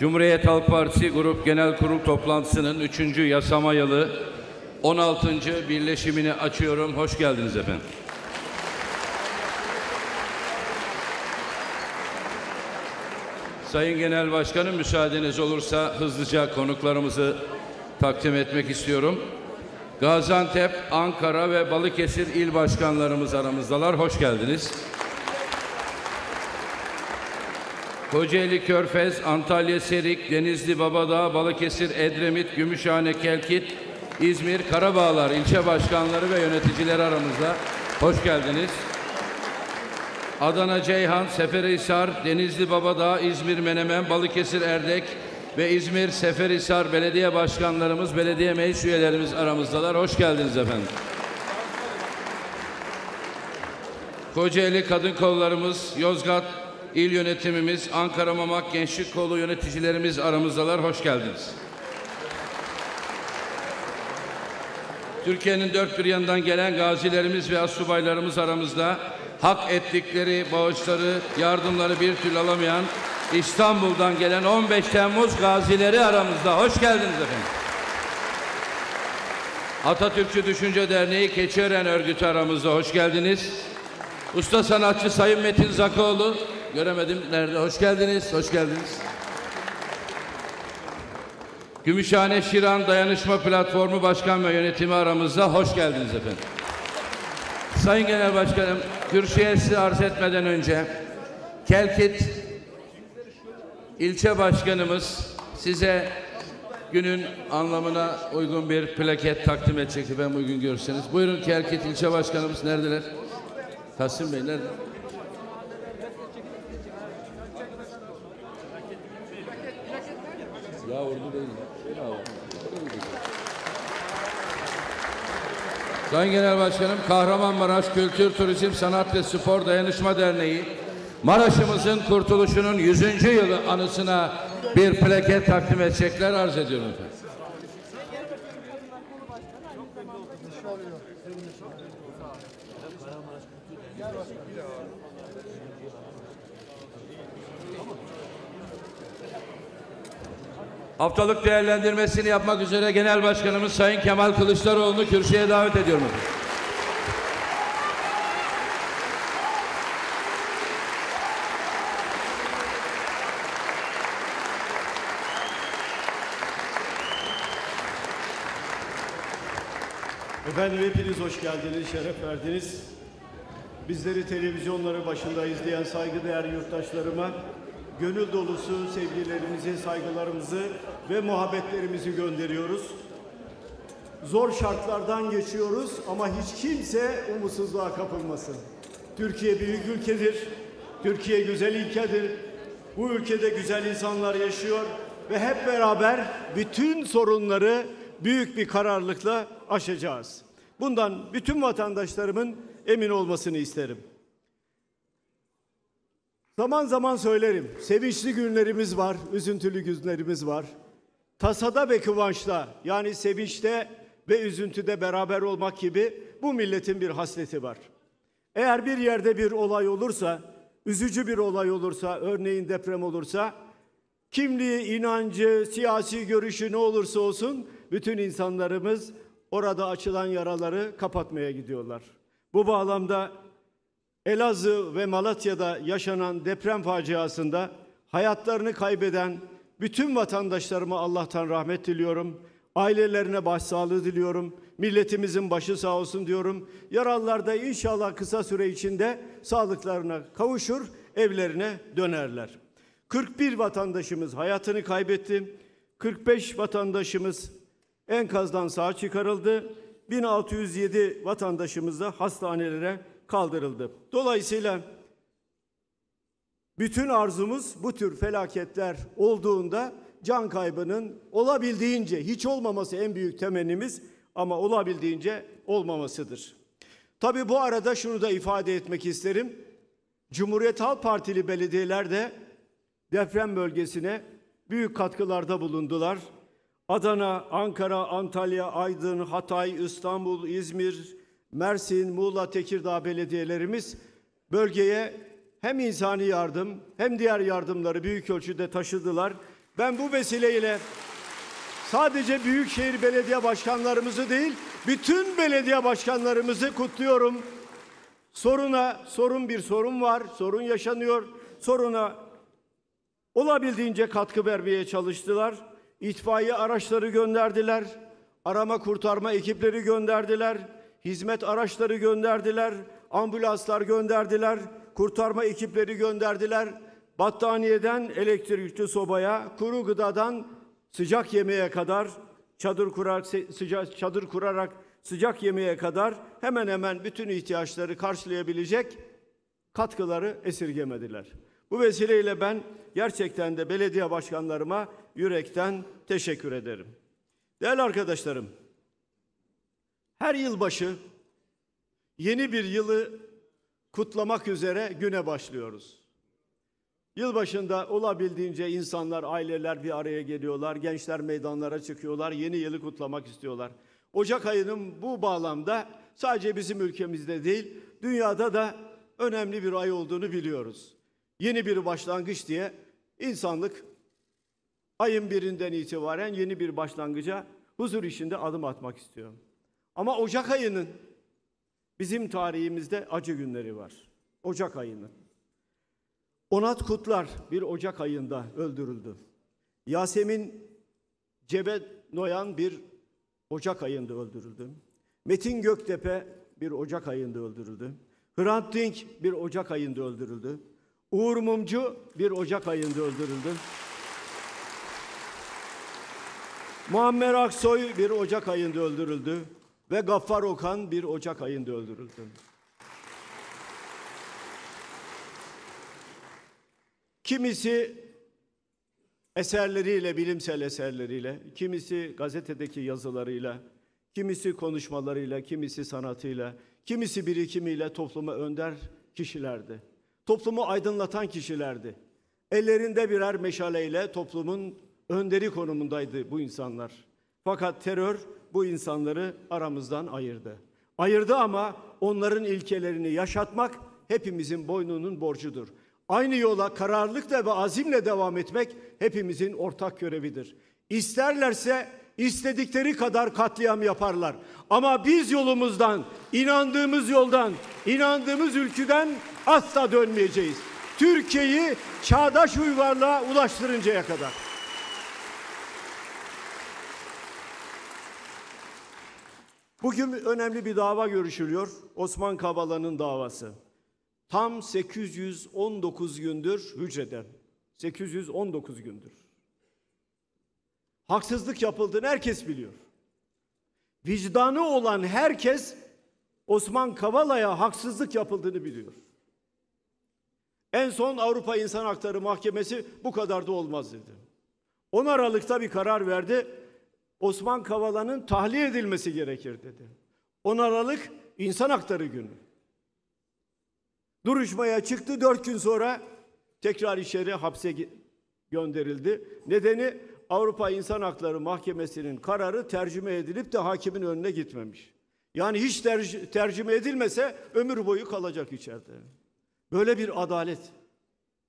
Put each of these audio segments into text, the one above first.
Cumhuriyet Halk Partisi Grup Genel Kurul toplantısının 3. yasama yılı 16. birleşimini açıyorum. Hoş geldiniz efendim. Sayın Genel Başkanım müsaadeniz olursa hızlıca konuklarımızı takdim etmek istiyorum. Gaziantep, Ankara ve Balıkesir il başkanlarımız aramızdalar. Hoş geldiniz. Kocaeli, Körfez, Antalya, Serik, Denizli, Babadağ, Balıkesir, Edremit, Gümüşhane, Kelkit, İzmir, Karabağlar ilçe başkanları ve yöneticileri aramızda. Hoş geldiniz. Adana, Ceyhan, Seferihisar, Denizli, Babadağ, İzmir, Menemen, Balıkesir, Erdek ve İzmir, Seferihisar belediye başkanlarımız, belediye meclis üyelerimiz aramızdalar. Hoş geldiniz efendim. Kocaeli kadın kollarımız, Yozgat, İl yönetimimiz, Ankara Mamak Gençlik Kolu yöneticilerimiz aramızdalar. Hoş geldiniz. Türkiye'nin dört bir yanından gelen gazilerimiz ve assubaylarımız aramızda hak ettikleri bağışları, yardımları bir türlü alamayan İstanbul'dan gelen 15 Temmuz gazileri aramızda. Hoş geldiniz efendim. Atatürkçü Düşünce Derneği Keçiören Örgütü aramızda. Hoş geldiniz. Usta sanatçı Sayın Metin Zakoğlu, göremedim. Nerede? Hoş geldiniz, hoş geldiniz. Gümüşhane Şiran Dayanışma Platformu Başkan ve Yönetimi aramızda hoş geldiniz efendim. Sayın Genel Başkanım, kürsüye sizi arz etmeden önce Kelkit ilçe başkanımız size günün anlamına uygun bir plaket takdim edecek. Ben uygun görürseniz. Buyurun Kelkit ilçe başkanımız neredeler? Kasım Bey nerede? Ya ordu değil. Bravo. Sayın Genel Başkanım, Kahramanmaraş Kültür Turizm Sanat ve Spor Dayanışma Derneği, Maraş'ımızın kurtuluşunun 100. yılı anısına bir plaket takdim edecekler arz ediyorum efendim. Haftalık değerlendirmesini yapmak üzere Genel Başkanımız Sayın Kemal Kılıçdaroğlu'nu kürsüye davet ediyorum. Efendim hepiniz hoş geldiniz, şeref verdiniz. Bizleri televizyonları başında izleyen saygıdeğer yurttaşlarıma gönül dolusu sevgilerimizi, saygılarımızı ve muhabbetlerimizi gönderiyoruz. Zor şartlardan geçiyoruz ama hiç kimse umutsuzluğa kapılmasın. Türkiye büyük ülkedir. Türkiye güzel ülkedir. Bu ülkede güzel insanlar yaşıyor ve hep beraber bütün sorunları büyük bir kararlılıkla aşacağız. Bundan bütün vatandaşlarımın emin olmasını isterim. Zaman zaman söylerim. Sevinçli günlerimiz var, üzüntülü günlerimiz var. Tasada ve kıvançta yani sevinçte ve üzüntüde beraber olmak gibi bu milletin bir hasleti var. Eğer bir yerde bir olay olursa, üzücü bir olay olursa, örneğin deprem olursa, kimliği, inancı, siyasi görüşü ne olursa olsun bütün insanlarımız orada açılan yaraları kapatmaya gidiyorlar. Bu bağlamda Elazığ ve Malatya'da yaşanan deprem faciasında hayatlarını kaybeden bütün vatandaşlarıma Allah'tan rahmet diliyorum. Ailelerine başsağlığı diliyorum. Milletimizin başı sağ olsun diyorum. Yaralılar da inşallah kısa süre içinde sağlıklarına kavuşur, evlerine dönerler. 41 vatandaşımız hayatını kaybetti. 45 vatandaşımız enkazdan sağ çıkarıldı. 1607 vatandaşımız da hastanelere kaldırıldı. Dolayısıyla bütün arzumuz bu tür felaketler olduğunda can kaybının olabildiğince hiç olmaması en büyük temennimiz ama olabildiğince olmamasıdır. Tabii bu arada şunu da ifade etmek isterim. Cumhuriyet Halk Partili belediyeler de deprem bölgesine büyük katkılarda bulundular. Adana, Ankara, Antalya, Aydın, Hatay, İstanbul, İzmir, Mersin, Muğla, Tekirdağ belediyelerimiz bölgeye hem insani yardım hem diğer yardımları büyük ölçüde taşıdılar. Ben bu vesileyle sadece büyükşehir belediye başkanlarımızı değil, bütün belediye başkanlarımızı kutluyorum. Soruna sorun bir sorun var, sorun yaşanıyor. Soruna olabildiğince katkı vermeye çalıştılar. İtfaiye araçları gönderdiler. Arama kurtarma ekipleri gönderdiler hizmet araçları gönderdiler, ambulanslar gönderdiler, kurtarma ekipleri gönderdiler. Battaniyeden elektrikli sobaya, kuru gıdadan sıcak yemeğe kadar çadır kurarak sıcak çadır kurarak sıcak yemeğe kadar hemen hemen bütün ihtiyaçları karşılayabilecek katkıları esirgemediler. Bu vesileyle ben gerçekten de belediye başkanlarıma yürekten teşekkür ederim. Değerli arkadaşlarım, her yılbaşı yeni bir yılı kutlamak üzere güne başlıyoruz. Yılbaşında olabildiğince insanlar, aileler bir araya geliyorlar, gençler meydanlara çıkıyorlar, yeni yılı kutlamak istiyorlar. Ocak ayının bu bağlamda sadece bizim ülkemizde değil, dünyada da önemli bir ay olduğunu biliyoruz. Yeni bir başlangıç diye insanlık ayın birinden itibaren yeni bir başlangıca huzur içinde adım atmak istiyor. Ama Ocak ayının bizim tarihimizde acı günleri var. Ocak ayının. Onat Kutlar bir Ocak ayında öldürüldü. Yasemin Cebe Noyan bir Ocak ayında öldürüldü. Metin Göktepe bir Ocak ayında öldürüldü. Hrant Dink bir Ocak ayında öldürüldü. Uğur Mumcu bir Ocak ayında öldürüldü. Muammer Aksoy bir Ocak ayında öldürüldü ve Gaffar Okan bir Ocak ayında öldürüldü. Kimisi eserleriyle, bilimsel eserleriyle, kimisi gazetedeki yazılarıyla, kimisi konuşmalarıyla, kimisi sanatıyla, kimisi birikimiyle topluma önder kişilerdi. Toplumu aydınlatan kişilerdi. Ellerinde birer meşaleyle toplumun önderi konumundaydı bu insanlar. Fakat terör bu insanları aramızdan ayırdı. Ayırdı ama onların ilkelerini yaşatmak hepimizin boynunun borcudur. Aynı yola kararlılıkla ve azimle devam etmek hepimizin ortak görevidir. İsterlerse istedikleri kadar katliam yaparlar. Ama biz yolumuzdan, inandığımız yoldan, inandığımız ülküden asla dönmeyeceğiz. Türkiye'yi çağdaş uygarlığa ulaştırıncaya kadar. Bugün önemli bir dava görüşülüyor. Osman Kavala'nın davası. Tam 819 gündür hücreden. 819 gündür. Haksızlık yapıldığını herkes biliyor. Vicdanı olan herkes Osman Kavala'ya haksızlık yapıldığını biliyor. En son Avrupa İnsan Hakları Mahkemesi bu kadar da olmaz dedi. 10 Aralık'ta bir karar verdi Osman Kavala'nın tahliye edilmesi gerekir dedi. 10 Aralık İnsan Hakları Günü. Duruşmaya çıktı dört gün sonra tekrar içeri hapse gönderildi. Nedeni Avrupa İnsan Hakları Mahkemesi'nin kararı tercüme edilip de hakimin önüne gitmemiş. Yani hiç ter- tercüme edilmese ömür boyu kalacak içeride. Böyle bir adalet,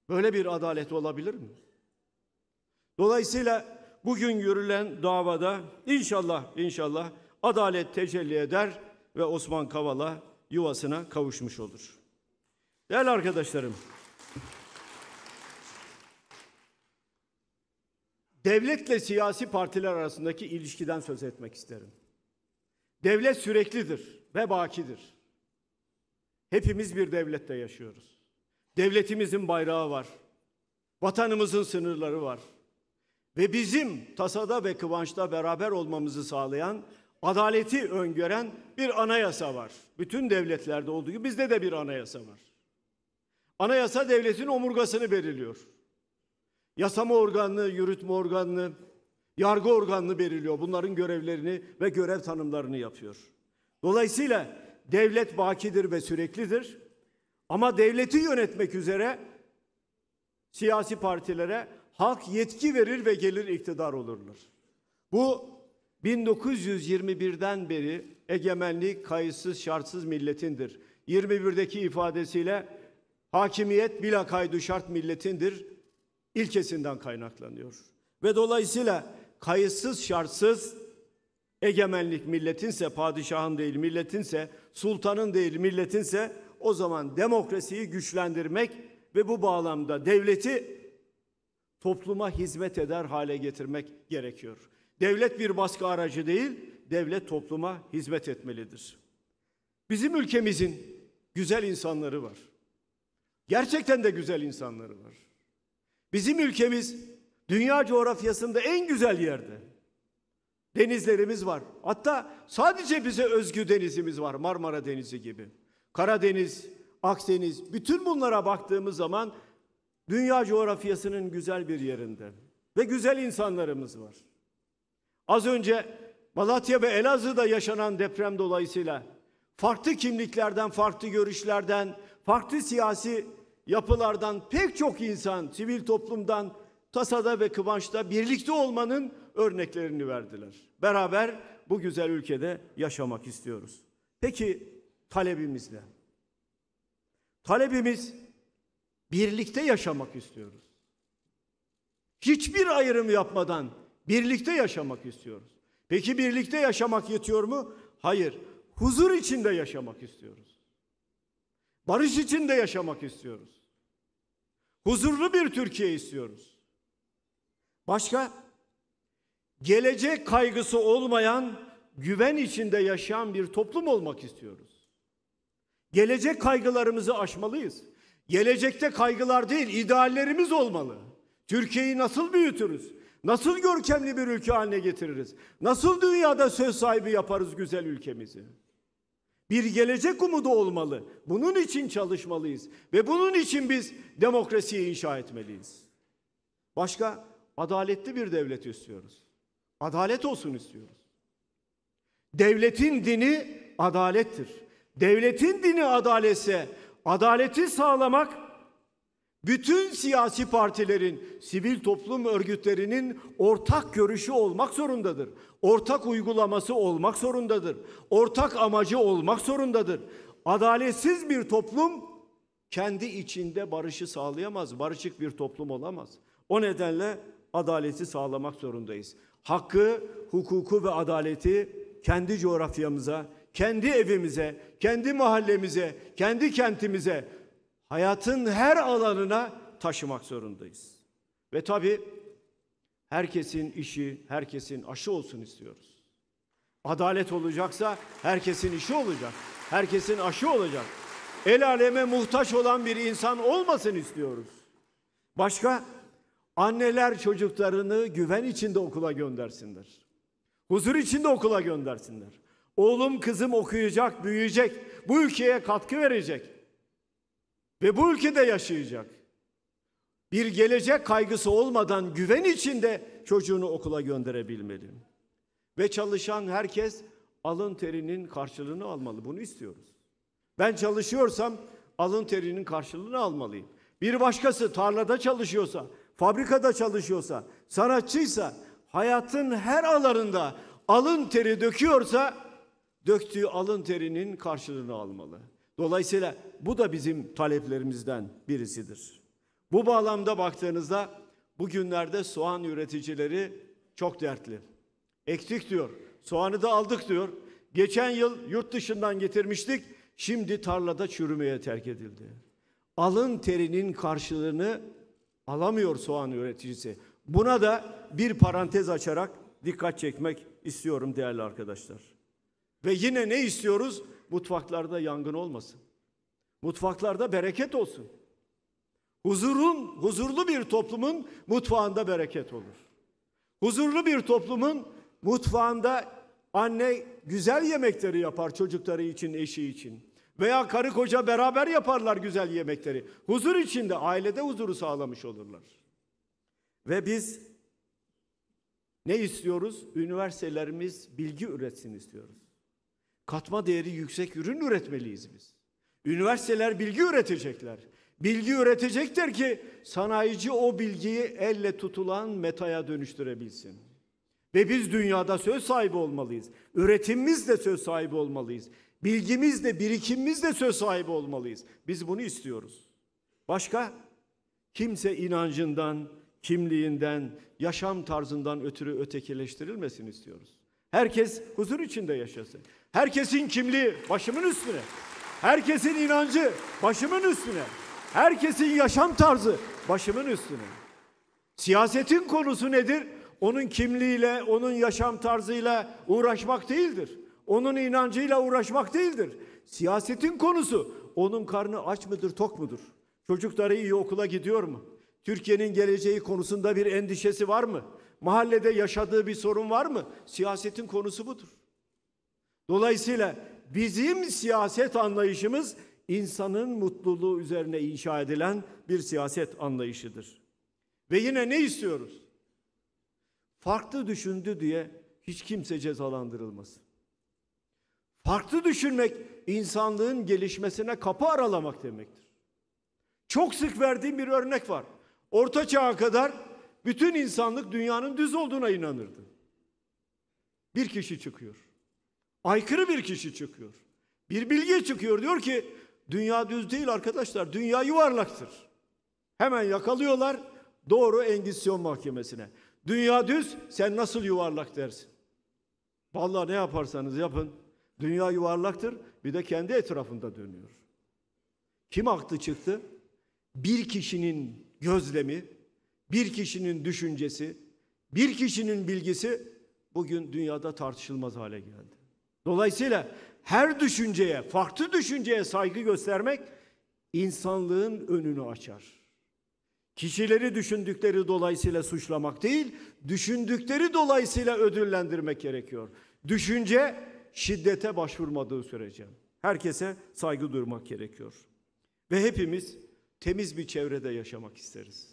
böyle bir adalet olabilir mi? Dolayısıyla bugün yürülen davada inşallah inşallah adalet tecelli eder ve Osman Kavala yuvasına kavuşmuş olur. Değerli arkadaşlarım, devletle siyasi partiler arasındaki ilişkiden söz etmek isterim. Devlet süreklidir ve bakidir. Hepimiz bir devlette yaşıyoruz. Devletimizin bayrağı var. Vatanımızın sınırları var ve bizim tasada ve kıvançta beraber olmamızı sağlayan, adaleti öngören bir anayasa var. Bütün devletlerde olduğu gibi bizde de bir anayasa var. Anayasa devletin omurgasını belirliyor. Yasama organını, yürütme organını, yargı organını belirliyor. Bunların görevlerini ve görev tanımlarını yapıyor. Dolayısıyla devlet bakidir ve süreklidir. Ama devleti yönetmek üzere siyasi partilere halk yetki verir ve gelir iktidar olurlar. Bu 1921'den beri egemenlik kayıtsız şartsız milletindir. 21'deki ifadesiyle hakimiyet bila kaydı şart milletindir ilkesinden kaynaklanıyor. Ve dolayısıyla kayıtsız şartsız egemenlik milletinse, padişahın değil milletinse, sultanın değil milletinse o zaman demokrasiyi güçlendirmek ve bu bağlamda devleti topluma hizmet eder hale getirmek gerekiyor. Devlet bir baskı aracı değil, devlet topluma hizmet etmelidir. Bizim ülkemizin güzel insanları var. Gerçekten de güzel insanları var. Bizim ülkemiz dünya coğrafyasında en güzel yerde. Denizlerimiz var. Hatta sadece bize özgü denizimiz var. Marmara Denizi gibi. Karadeniz, Akdeniz. Bütün bunlara baktığımız zaman Dünya coğrafyasının güzel bir yerinde ve güzel insanlarımız var. Az önce Malatya ve Elazığ'da yaşanan deprem dolayısıyla farklı kimliklerden, farklı görüşlerden, farklı siyasi yapılardan pek çok insan sivil toplumdan tasada ve kıvançta birlikte olmanın örneklerini verdiler. Beraber bu güzel ülkede yaşamak istiyoruz. Peki talebimiz ne? Talebimiz Birlikte yaşamak istiyoruz. Hiçbir ayrım yapmadan birlikte yaşamak istiyoruz. Peki birlikte yaşamak yetiyor mu? Hayır. Huzur içinde yaşamak istiyoruz. Barış içinde yaşamak istiyoruz. Huzurlu bir Türkiye istiyoruz. Başka? Gelecek kaygısı olmayan, güven içinde yaşayan bir toplum olmak istiyoruz. Gelecek kaygılarımızı aşmalıyız. Gelecekte kaygılar değil, ideallerimiz olmalı. Türkiye'yi nasıl büyütürüz? Nasıl görkemli bir ülke haline getiririz? Nasıl dünyada söz sahibi yaparız güzel ülkemizi? Bir gelecek umudu olmalı. Bunun için çalışmalıyız ve bunun için biz demokrasiyi inşa etmeliyiz. Başka adaletli bir devlet istiyoruz. Adalet olsun istiyoruz. Devletin dini adalettir. Devletin dini adaletse adaleti sağlamak bütün siyasi partilerin, sivil toplum örgütlerinin ortak görüşü olmak zorundadır. Ortak uygulaması olmak zorundadır. Ortak amacı olmak zorundadır. Adaletsiz bir toplum kendi içinde barışı sağlayamaz. Barışık bir toplum olamaz. O nedenle adaleti sağlamak zorundayız. Hakkı, hukuku ve adaleti kendi coğrafyamıza, kendi evimize, kendi mahallemize, kendi kentimize, hayatın her alanına taşımak zorundayız. Ve tabii herkesin işi, herkesin aşı olsun istiyoruz. Adalet olacaksa herkesin işi olacak. Herkesin aşı olacak. El aleme muhtaç olan bir insan olmasın istiyoruz. Başka anneler çocuklarını güven içinde okula göndersinler. Huzur içinde okula göndersinler. Oğlum kızım okuyacak, büyüyecek. Bu ülkeye katkı verecek. Ve bu ülkede yaşayacak. Bir gelecek kaygısı olmadan güven içinde çocuğunu okula gönderebilmeli. Ve çalışan herkes alın terinin karşılığını almalı. Bunu istiyoruz. Ben çalışıyorsam alın terinin karşılığını almalıyım. Bir başkası tarlada çalışıyorsa, fabrikada çalışıyorsa, sanatçıysa, hayatın her alanında alın teri döküyorsa döktüğü alın terinin karşılığını almalı. Dolayısıyla bu da bizim taleplerimizden birisidir. Bu bağlamda baktığınızda bugünlerde soğan üreticileri çok dertli. Ektik diyor, soğanı da aldık diyor. Geçen yıl yurt dışından getirmiştik, şimdi tarlada çürümeye terk edildi. Alın terinin karşılığını alamıyor soğan üreticisi. Buna da bir parantez açarak dikkat çekmek istiyorum değerli arkadaşlar. Ve yine ne istiyoruz? Mutfaklarda yangın olmasın. Mutfaklarda bereket olsun. Huzurun, huzurlu bir toplumun mutfağında bereket olur. Huzurlu bir toplumun mutfağında anne güzel yemekleri yapar çocukları için, eşi için. Veya karı koca beraber yaparlar güzel yemekleri. Huzur içinde, ailede huzuru sağlamış olurlar. Ve biz ne istiyoruz? Üniversitelerimiz bilgi üretsin istiyoruz katma değeri yüksek ürün üretmeliyiz biz. Üniversiteler bilgi üretecekler. Bilgi üretecektir ki sanayici o bilgiyi elle tutulan metaya dönüştürebilsin. Ve biz dünyada söz sahibi olmalıyız. Üretimimiz de söz sahibi olmalıyız. Bilgimiz de birikimimiz de söz sahibi olmalıyız. Biz bunu istiyoruz. Başka? Kimse inancından, kimliğinden, yaşam tarzından ötürü ötekileştirilmesin istiyoruz. Herkes huzur içinde yaşasın. Herkesin kimliği başımın üstüne. Herkesin inancı başımın üstüne. Herkesin yaşam tarzı başımın üstüne. Siyasetin konusu nedir? Onun kimliğiyle, onun yaşam tarzıyla uğraşmak değildir. Onun inancıyla uğraşmak değildir. Siyasetin konusu onun karnı aç mıdır, tok mudur? Çocukları iyi okula gidiyor mu? Türkiye'nin geleceği konusunda bir endişesi var mı? Mahallede yaşadığı bir sorun var mı? Siyasetin konusu budur. Dolayısıyla bizim siyaset anlayışımız insanın mutluluğu üzerine inşa edilen bir siyaset anlayışıdır. Ve yine ne istiyoruz? Farklı düşündü diye hiç kimse cezalandırılmasın. Farklı düşünmek insanlığın gelişmesine kapı aralamak demektir. Çok sık verdiğim bir örnek var. Orta çağa kadar bütün insanlık dünyanın düz olduğuna inanırdı. Bir kişi çıkıyor aykırı bir kişi çıkıyor. Bir bilgi çıkıyor diyor ki dünya düz değil arkadaşlar dünya yuvarlaktır. Hemen yakalıyorlar doğru Engizisyon Mahkemesi'ne. Dünya düz sen nasıl yuvarlak dersin. Vallahi ne yaparsanız yapın dünya yuvarlaktır bir de kendi etrafında dönüyor. Kim haklı çıktı? Bir kişinin gözlemi, bir kişinin düşüncesi, bir kişinin bilgisi bugün dünyada tartışılmaz hale geldi. Dolayısıyla her düşünceye, farklı düşünceye saygı göstermek insanlığın önünü açar. Kişileri düşündükleri dolayısıyla suçlamak değil, düşündükleri dolayısıyla ödüllendirmek gerekiyor. Düşünce şiddete başvurmadığı sürece herkese saygı duymak gerekiyor. Ve hepimiz temiz bir çevrede yaşamak isteriz.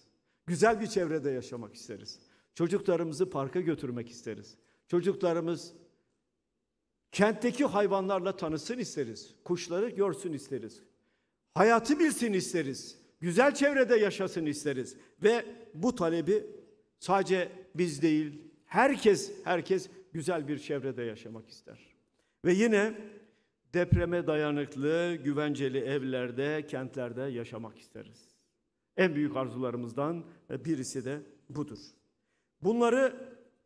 Güzel bir çevrede yaşamak isteriz. Çocuklarımızı parka götürmek isteriz. Çocuklarımız Kentteki hayvanlarla tanısın isteriz. Kuşları görsün isteriz. Hayatı bilsin isteriz. Güzel çevrede yaşasın isteriz. Ve bu talebi sadece biz değil, herkes, herkes güzel bir çevrede yaşamak ister. Ve yine depreme dayanıklı, güvenceli evlerde, kentlerde yaşamak isteriz. En büyük arzularımızdan birisi de budur. Bunları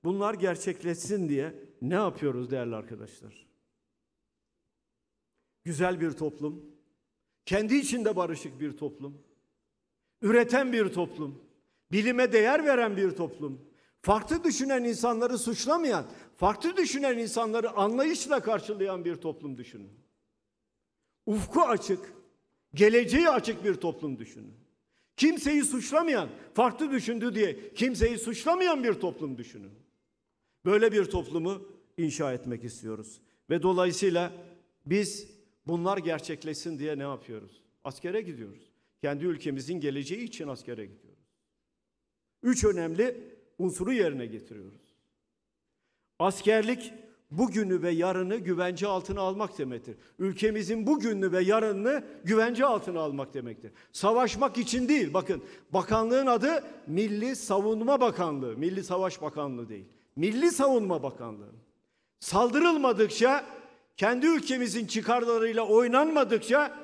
bunlar gerçekleşsin diye ne yapıyoruz değerli arkadaşlar? Güzel bir toplum, kendi içinde barışık bir toplum, üreten bir toplum, bilime değer veren bir toplum, farklı düşünen insanları suçlamayan, farklı düşünen insanları anlayışla karşılayan bir toplum düşünün. Ufku açık, geleceği açık bir toplum düşünün. Kimseyi suçlamayan, farklı düşündü diye kimseyi suçlamayan bir toplum düşünün. Böyle bir toplumu inşa etmek istiyoruz. Ve dolayısıyla biz bunlar gerçekleşsin diye ne yapıyoruz? Askere gidiyoruz. Kendi ülkemizin geleceği için askere gidiyoruz. Üç önemli unsuru yerine getiriyoruz. Askerlik bugünü ve yarını güvence altına almak demektir. Ülkemizin bugünü ve yarını güvence altına almak demektir. Savaşmak için değil. Bakın bakanlığın adı Milli Savunma Bakanlığı, Milli Savaş Bakanlığı değil. Milli Savunma Bakanlığı saldırılmadıkça, kendi ülkemizin çıkarlarıyla oynanmadıkça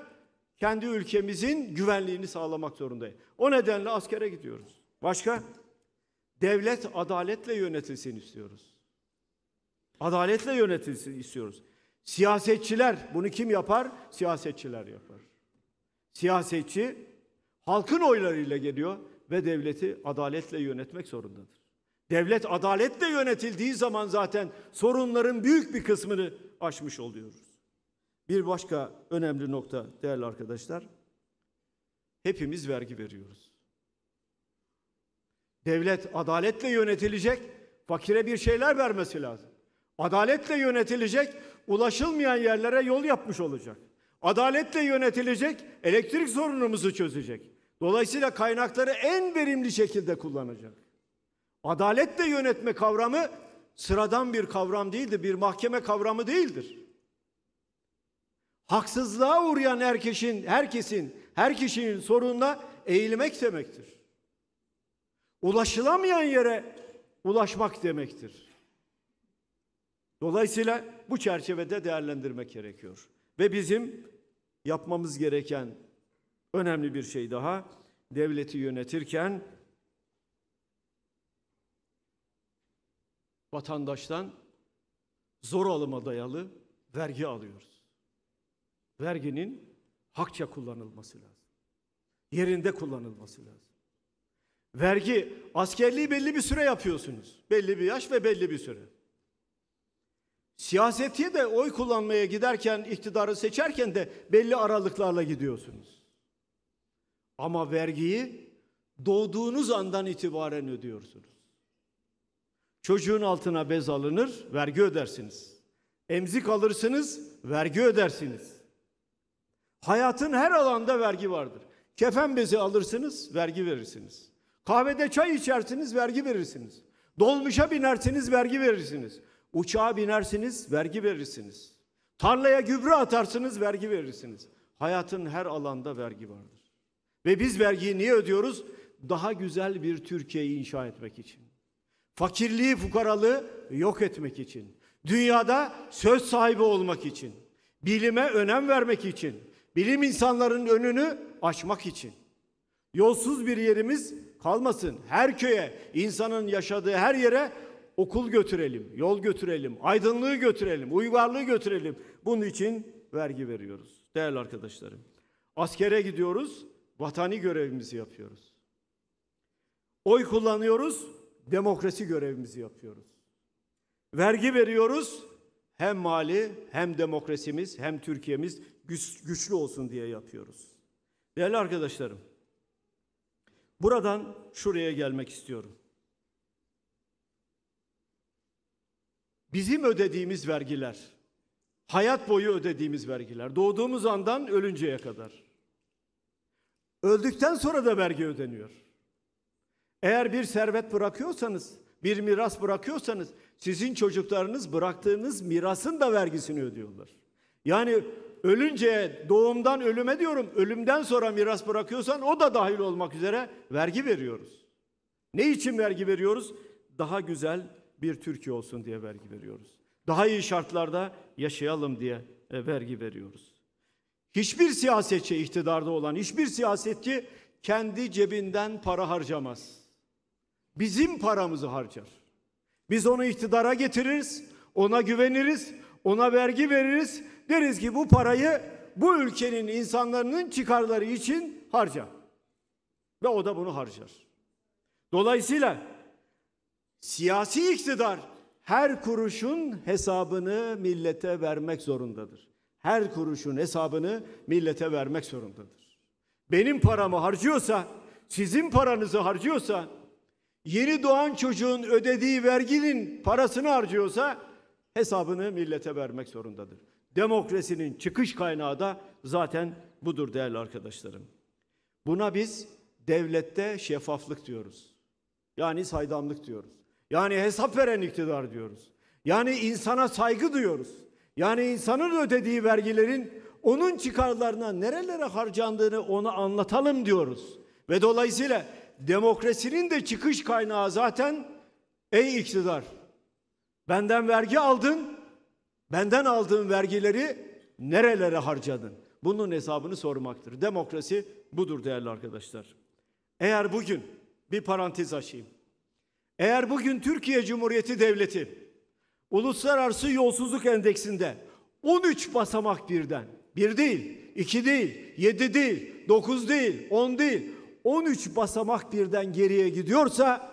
kendi ülkemizin güvenliğini sağlamak zorundayız. O nedenle askere gidiyoruz. Başka? Devlet adaletle yönetilsin istiyoruz. Adaletle yönetilsin istiyoruz. Siyasetçiler bunu kim yapar? Siyasetçiler yapar. Siyasetçi halkın oylarıyla geliyor ve devleti adaletle yönetmek zorundadır. Devlet adaletle yönetildiği zaman zaten sorunların büyük bir kısmını aşmış oluyoruz. Bir başka önemli nokta değerli arkadaşlar. Hepimiz vergi veriyoruz. Devlet adaletle yönetilecek, fakire bir şeyler vermesi lazım. Adaletle yönetilecek, ulaşılmayan yerlere yol yapmış olacak. Adaletle yönetilecek, elektrik sorunumuzu çözecek. Dolayısıyla kaynakları en verimli şekilde kullanacak. Adaletle yönetme kavramı sıradan bir kavram değildir, bir mahkeme kavramı değildir. Haksızlığa uğrayan herkesin, herkesin, her kişinin sorununa eğilmek demektir. Ulaşılamayan yere ulaşmak demektir. Dolayısıyla bu çerçevede değerlendirmek gerekiyor. Ve bizim yapmamız gereken önemli bir şey daha devleti yönetirken vatandaştan zor alıma dayalı vergi alıyoruz. Verginin hakça kullanılması lazım. Yerinde kullanılması lazım. Vergi, askerliği belli bir süre yapıyorsunuz. Belli bir yaş ve belli bir süre. Siyasetiye de oy kullanmaya giderken, iktidarı seçerken de belli aralıklarla gidiyorsunuz. Ama vergiyi doğduğunuz andan itibaren ödüyorsunuz. Çocuğun altına bez alınır, vergi ödersiniz. Emzik alırsınız, vergi ödersiniz. Hayatın her alanda vergi vardır. Kefen bezi alırsınız, vergi verirsiniz. Kahvede çay içersiniz, vergi verirsiniz. Dolmuşa binersiniz, vergi verirsiniz. Uçağa binersiniz, vergi verirsiniz. Tarlaya gübre atarsınız, vergi verirsiniz. Hayatın her alanda vergi vardır. Ve biz vergiyi niye ödüyoruz? Daha güzel bir Türkiye'yi inşa etmek için. Fakirliği, fukaralığı yok etmek için. Dünyada söz sahibi olmak için. Bilime önem vermek için. Bilim insanların önünü açmak için. Yolsuz bir yerimiz kalmasın. Her köye, insanın yaşadığı her yere okul götürelim, yol götürelim, aydınlığı götürelim, uygarlığı götürelim. Bunun için vergi veriyoruz. Değerli arkadaşlarım, askere gidiyoruz, vatani görevimizi yapıyoruz. Oy kullanıyoruz, demokrasi görevimizi yapıyoruz. Vergi veriyoruz. Hem mali hem demokrasimiz hem Türkiye'miz güç, güçlü olsun diye yapıyoruz. Değerli arkadaşlarım, buradan şuraya gelmek istiyorum. Bizim ödediğimiz vergiler, hayat boyu ödediğimiz vergiler, doğduğumuz andan ölünceye kadar. Öldükten sonra da vergi ödeniyor. Eğer bir servet bırakıyorsanız, bir miras bırakıyorsanız sizin çocuklarınız bıraktığınız mirasın da vergisini ödüyorlar. Yani ölünce doğumdan ölüme diyorum, ölümden sonra miras bırakıyorsan o da dahil olmak üzere vergi veriyoruz. Ne için vergi veriyoruz? Daha güzel bir Türkiye olsun diye vergi veriyoruz. Daha iyi şartlarda yaşayalım diye e, vergi veriyoruz. Hiçbir siyasetçi iktidarda olan hiçbir siyasetçi kendi cebinden para harcamaz bizim paramızı harcar. Biz onu iktidara getiririz, ona güveniriz, ona vergi veririz. Deriz ki bu parayı bu ülkenin insanların çıkarları için harca. Ve o da bunu harcar. Dolayısıyla siyasi iktidar her kuruşun hesabını millete vermek zorundadır. Her kuruşun hesabını millete vermek zorundadır. Benim paramı harcıyorsa, sizin paranızı harcıyorsa yeni doğan çocuğun ödediği verginin parasını harcıyorsa hesabını millete vermek zorundadır. Demokrasinin çıkış kaynağı da zaten budur değerli arkadaşlarım. Buna biz devlette şeffaflık diyoruz. Yani saydamlık diyoruz. Yani hesap veren iktidar diyoruz. Yani insana saygı diyoruz. Yani insanın ödediği vergilerin onun çıkarlarına nerelere harcandığını ona anlatalım diyoruz. Ve dolayısıyla demokrasinin de çıkış kaynağı zaten ey iktidar. Benden vergi aldın, benden aldığın vergileri nerelere harcadın? Bunun hesabını sormaktır. Demokrasi budur değerli arkadaşlar. Eğer bugün bir parantez açayım. Eğer bugün Türkiye Cumhuriyeti Devleti uluslararası yolsuzluk endeksinde 13 basamak birden, bir değil, iki değil, yedi değil, dokuz değil, on değil, 13 basamak birden geriye gidiyorsa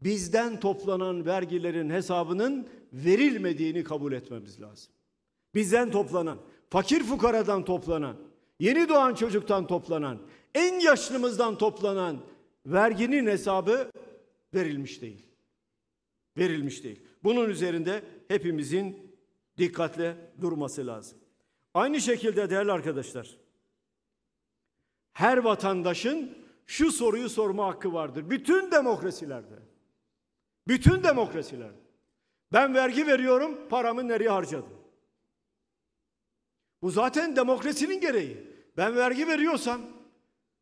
bizden toplanan vergilerin hesabının verilmediğini kabul etmemiz lazım. Bizden toplanan, fakir fukaradan toplanan, yeni doğan çocuktan toplanan, en yaşlımızdan toplanan verginin hesabı verilmiş değil. Verilmiş değil. Bunun üzerinde hepimizin dikkatle durması lazım. Aynı şekilde değerli arkadaşlar, her vatandaşın şu soruyu sorma hakkı vardır. Bütün demokrasilerde. Bütün demokrasilerde. Ben vergi veriyorum, paramı nereye harcadım? Bu zaten demokrasinin gereği. Ben vergi veriyorsam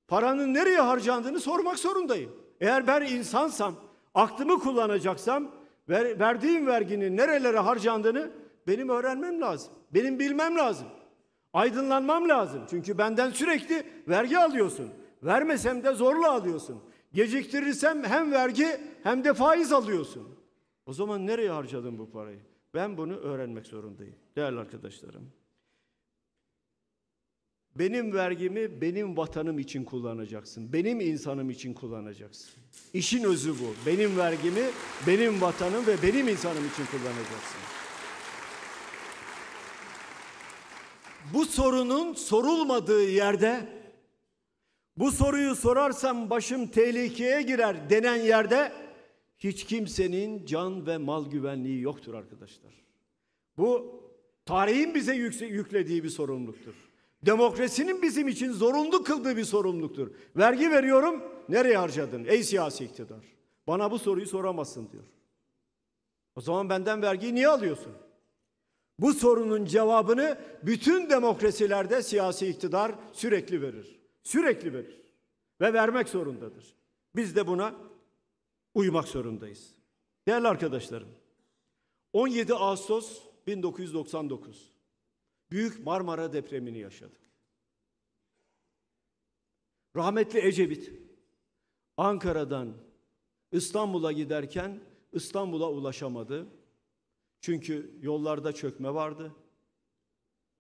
paranın nereye harcandığını sormak zorundayım. Eğer ben insansam, aklımı kullanacaksam ver, verdiğim verginin nerelere harcandığını benim öğrenmem lazım. Benim bilmem lazım. Aydınlanmam lazım. Çünkü benden sürekli vergi alıyorsun. Vermesem de zorla alıyorsun. Geciktirirsem hem vergi hem de faiz alıyorsun. O zaman nereye harcadın bu parayı? Ben bunu öğrenmek zorundayım değerli arkadaşlarım. Benim vergimi benim vatanım için kullanacaksın. Benim insanım için kullanacaksın. İşin özü bu. Benim vergimi benim vatanım ve benim insanım için kullanacaksın. Bu sorunun sorulmadığı yerde bu soruyu sorarsam başım tehlikeye girer denen yerde hiç kimsenin can ve mal güvenliği yoktur arkadaşlar. Bu tarihin bize yüklediği bir sorumluluktur. Demokrasinin bizim için zorunlu kıldığı bir sorumluluktur. Vergi veriyorum, nereye harcadın ey siyasi iktidar? Bana bu soruyu soramazsın diyor. O zaman benden vergiyi niye alıyorsun? Bu sorunun cevabını bütün demokrasilerde siyasi iktidar sürekli verir. Sürekli verir ve vermek zorundadır. Biz de buna uymak zorundayız. Değerli arkadaşlarım, 17 Ağustos 1999 Büyük Marmara depremini yaşadık. Rahmetli Ecevit Ankara'dan İstanbul'a giderken İstanbul'a ulaşamadı. Çünkü yollarda çökme vardı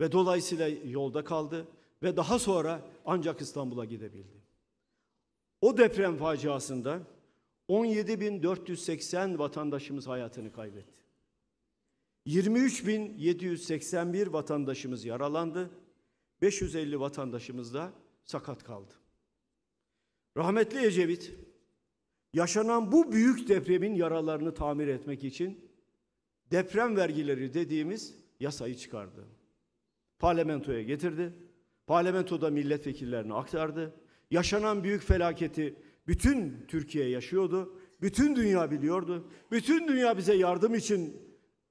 ve dolayısıyla yolda kaldı ve daha sonra ancak İstanbul'a gidebildi. O deprem faciasında 17.480 vatandaşımız hayatını kaybetti. 23.781 vatandaşımız yaralandı. 550 vatandaşımız da sakat kaldı. Rahmetli Ecevit yaşanan bu büyük depremin yaralarını tamir etmek için deprem vergileri dediğimiz yasayı çıkardı. Parlamentoya getirdi parlamentoda milletvekillerine aktardı. Yaşanan büyük felaketi bütün Türkiye yaşıyordu. Bütün dünya biliyordu. Bütün dünya bize yardım için